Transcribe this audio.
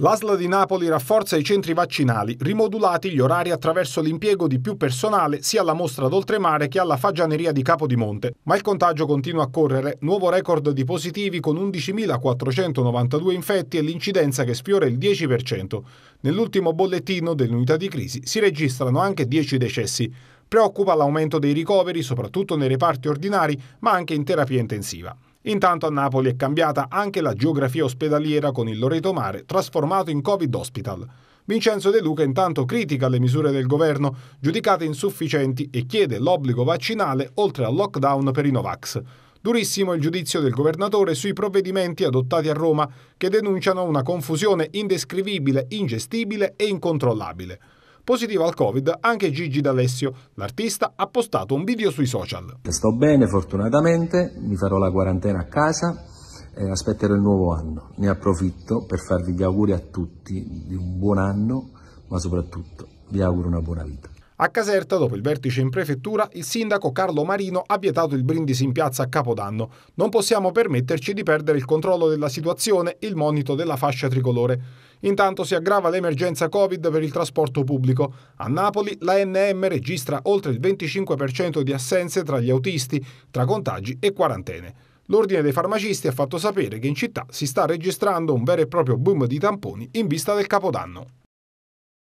L'ASL di Napoli rafforza i centri vaccinali, rimodulati gli orari attraverso l'impiego di più personale sia alla mostra d'oltremare che alla fagianeria di Capodimonte. Ma il contagio continua a correre, nuovo record di positivi con 11.492 infetti e l'incidenza che sfiora il 10%. Nell'ultimo bollettino dell'unità di crisi si registrano anche 10 decessi. Preoccupa l'aumento dei ricoveri, soprattutto nei reparti ordinari, ma anche in terapia intensiva. Intanto a Napoli è cambiata anche la geografia ospedaliera con il Loreto Mare trasformato in Covid Hospital. Vincenzo De Luca intanto critica le misure del governo, giudicate insufficienti, e chiede l'obbligo vaccinale oltre al lockdown per i Novax. Durissimo il giudizio del governatore sui provvedimenti adottati a Roma, che denunciano una confusione indescrivibile, ingestibile e incontrollabile. Positivo al Covid anche Gigi D'Alessio. L'artista ha postato un video sui social. Sto bene fortunatamente, mi farò la quarantena a casa e aspetterò il nuovo anno. Ne approfitto per farvi gli auguri a tutti di un buon anno, ma soprattutto vi auguro una buona vita. A Caserta, dopo il vertice in prefettura, il sindaco Carlo Marino ha vietato il brindisi in piazza a Capodanno. Non possiamo permetterci di perdere il controllo della situazione, il monito della fascia tricolore. Intanto si aggrava l'emergenza Covid per il trasporto pubblico. A Napoli la NM registra oltre il 25% di assenze tra gli autisti, tra contagi e quarantene. L'Ordine dei farmacisti ha fatto sapere che in città si sta registrando un vero e proprio boom di tamponi in vista del Capodanno.